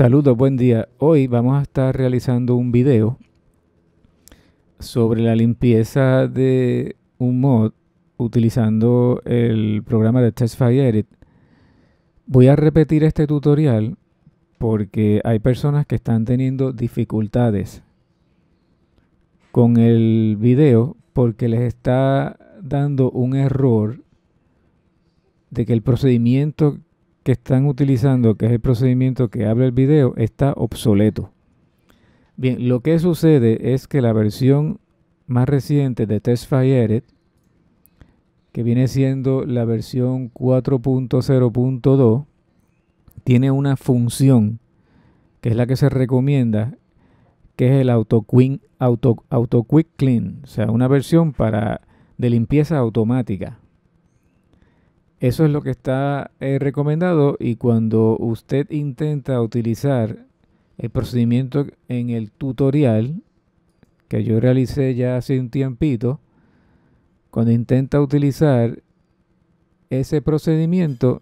Saludos, buen día. Hoy vamos a estar realizando un video sobre la limpieza de un mod utilizando el programa de TestFireEdit. Voy a repetir este tutorial porque hay personas que están teniendo dificultades con el video porque les está dando un error de que el procedimiento que están utilizando, que es el procedimiento que abre el video, está obsoleto. Bien, lo que sucede es que la versión más reciente de Test que viene siendo la versión 4.0.2, tiene una función que es la que se recomienda, que es el auto, auto, auto quick clean, o sea, una versión para de limpieza automática. Eso es lo que está eh, recomendado y cuando usted intenta utilizar el procedimiento en el tutorial que yo realicé ya hace un tiempito, cuando intenta utilizar ese procedimiento,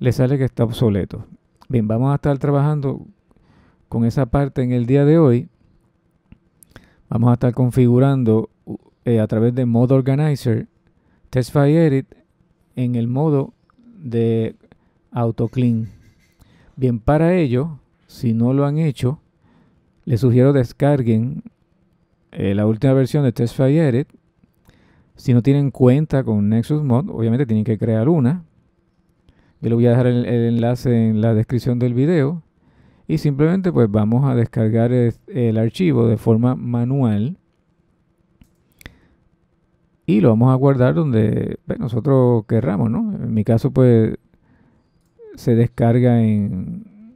le sale que está obsoleto. Bien, vamos a estar trabajando con esa parte en el día de hoy. Vamos a estar configurando eh, a través de Mode Organizer, Testify Edit en el modo de autoclean. Bien, para ello, si no lo han hecho, les sugiero descarguen eh, la última versión de Testfire. Edit. Si no tienen cuenta con Nexus Mod, obviamente tienen que crear una. Yo les voy a dejar el, enlace en la descripción del video. Y simplemente pues vamos a descargar el archivo de forma manual y lo vamos a guardar donde pues, nosotros querramos, ¿no? En mi caso, pues se descarga en,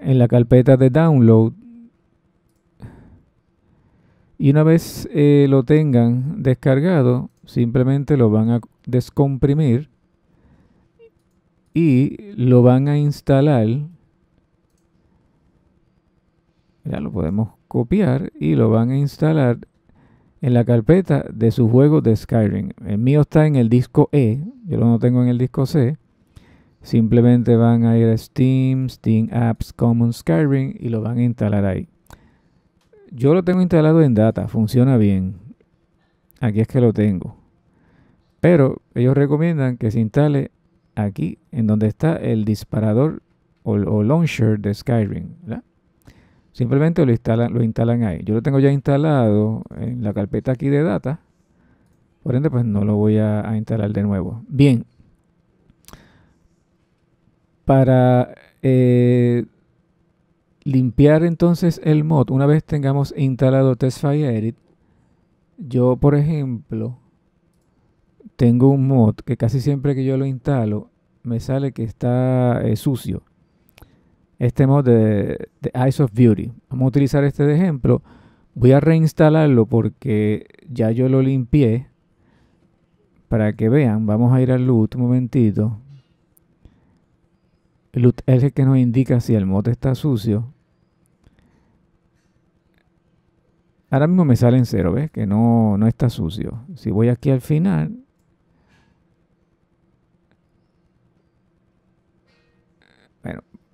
en la carpeta de download. Y una vez eh, lo tengan descargado, simplemente lo van a descomprimir y lo van a instalar. Ya lo podemos copiar y lo van a instalar en la carpeta de su juego de Skyrim. El mío está en el disco E, yo lo no tengo en el disco C. Simplemente van a ir a Steam, Steam Apps, Common Skyrim y lo van a instalar ahí. Yo lo tengo instalado en data, funciona bien. Aquí es que lo tengo. Pero ellos recomiendan que se instale aquí, en donde está el disparador o, launcher de Skyrim. Simplemente lo instalan, lo instalan ahí. Yo lo tengo ya instalado en la carpeta aquí de data. Por ende, pues no lo voy a, instalar de nuevo. Bien. Para eh, limpiar entonces el mod, una vez tengamos instalado Fire Edit, yo, por ejemplo, tengo un mod que casi siempre que yo lo instalo, me sale que está eh, sucio este mod de, Eyes of Beauty. Vamos a utilizar este de ejemplo. Voy a reinstalarlo porque ya yo lo limpié. Para que vean, vamos a ir al loot un momentito. El loot es el que nos indica si el mod está sucio. Ahora mismo me sale en cero, ¿ves? Que no, no está sucio. Si voy aquí al final,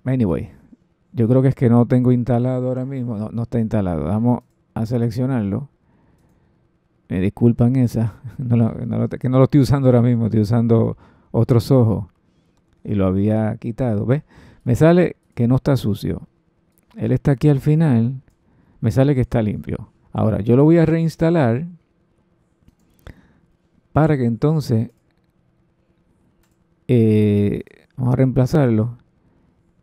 Anyway, yo creo que es que no tengo instalado ahora mismo. No, está instalado. Vamos a seleccionarlo. Me disculpan esa. que no lo estoy usando ahora mismo. Estoy usando otros ojos. Y lo había quitado. ¿Ves? Me sale que no está sucio. Él está aquí al final. Me sale que está limpio. Ahora, yo lo voy a reinstalar para que entonces eh, vamos a reemplazarlo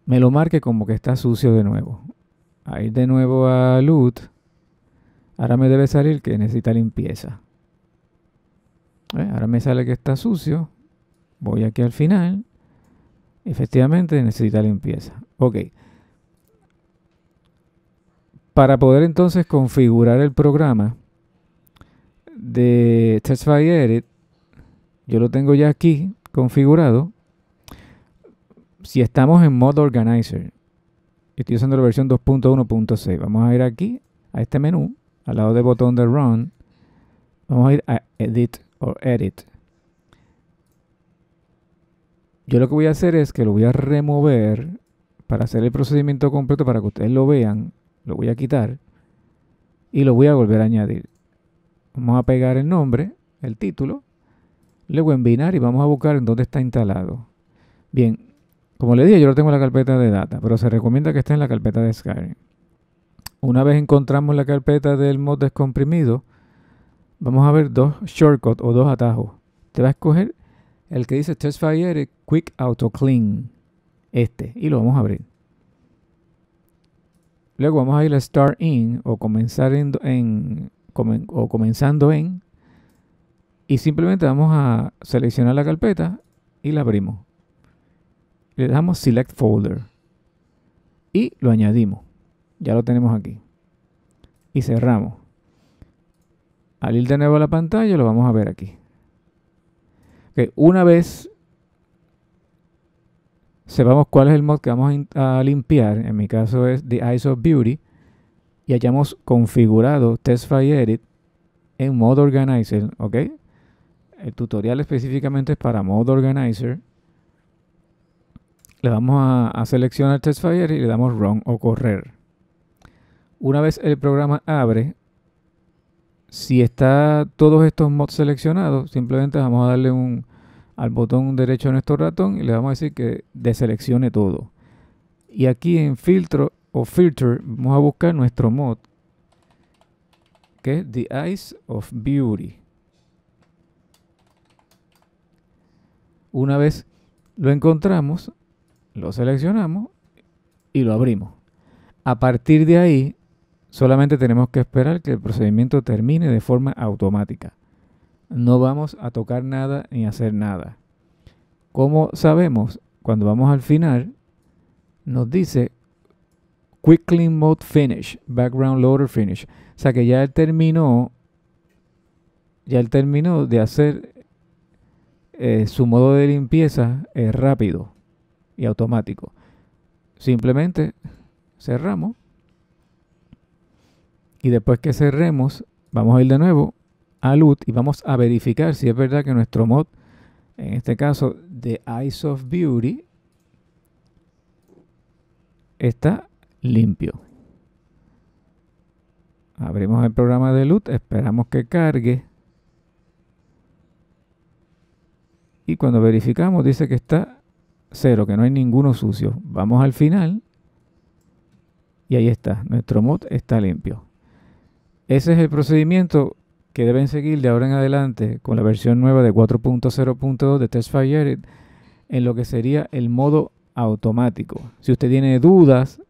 me lo marque como que está sucio de nuevo. A ir de nuevo a loot. Ahora me debe salir que necesita limpieza. Eh, ahora me sale que está sucio. Voy aquí al final. Efectivamente necesita limpieza. Ok. Para poder entonces configurar el programa de Testify Edit, yo lo tengo ya aquí configurado si estamos en modo Organizer, estoy usando la versión 2.1.6, vamos a ir aquí, a este menú, al lado del botón de Run, vamos a ir a Edit o Edit. Yo lo que voy a hacer es que lo voy a remover para hacer el procedimiento completo para que ustedes lo vean. Lo voy a quitar y lo voy a volver a añadir. Vamos a pegar el nombre, el título, luego en binar y vamos a buscar en dónde está instalado. Bien, como le dije, yo lo tengo en la carpeta de data, pero se recomienda que esté en la carpeta de Skyrim. Una vez encontramos la carpeta del mod descomprimido, vamos a ver dos shortcuts o dos atajos. Te va a escoger el que dice Test Fire Quick Auto Clean. Este. Y lo vamos a abrir. Luego vamos a ir a Start In o comenzar o comenzando en. Y simplemente vamos a seleccionar la carpeta y la abrimos. Le damos Select Folder. Y lo añadimos. Ya lo tenemos aquí. Y cerramos. Al ir de nuevo a la pantalla lo vamos a ver aquí. Que una vez sepamos cuál es el mod que vamos a, limpiar, en mi caso es The Eyes of Beauty, y hayamos configurado file Edit en Mod Organizer, ¿ok? El tutorial específicamente es para Mod Organizer le vamos a, seleccionar seleccionar Fire y le damos Run o Correr. Una vez el programa abre, si está todos estos mods seleccionados, simplemente vamos a darle un, al botón derecho a nuestro ratón y le vamos a decir que deseleccione todo. Y aquí en filtro o filter vamos a buscar nuestro mod que es The Eyes of Beauty. Una vez lo encontramos, lo seleccionamos y lo abrimos. A partir de ahí, solamente tenemos que esperar que el procedimiento termine de forma automática. No vamos a tocar nada ni hacer nada. Como sabemos, cuando vamos al final, nos dice Quick Clean Mode Finish, Background Loader Finish. O sea que ya él terminó, ya él terminó de hacer eh, su modo de limpieza eh, rápido y automático. Simplemente cerramos. Y después que cerremos, vamos a ir de nuevo a LUT y vamos a verificar si es verdad que nuestro mod, en este caso de Eyes of Beauty, está limpio. Abrimos el programa de LUT, esperamos que cargue. Y cuando verificamos dice que está cero, que no hay ninguno sucio. Vamos al final y ahí está, nuestro mod está limpio. Ese es el procedimiento que deben seguir de ahora en adelante con la versión nueva de 4.0.2 de TestFire en lo que sería el modo automático. Si usted tiene dudas,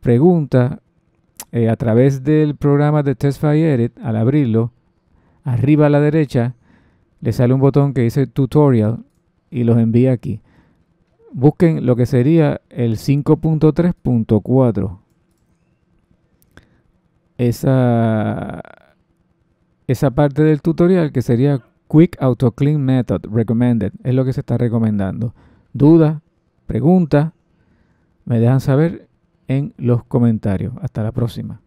pregunta eh, a través del programa de TestFire, al abrirlo, arriba a la derecha, le sale un botón que dice Tutorial y los envía aquí busquen lo que sería el 5.3.4. Esa, esa parte del tutorial que sería Quick Auto Clean Method Recommended. Es lo que se está recomendando. Dudas, preguntas, me dejan saber en los comentarios. Hasta la próxima.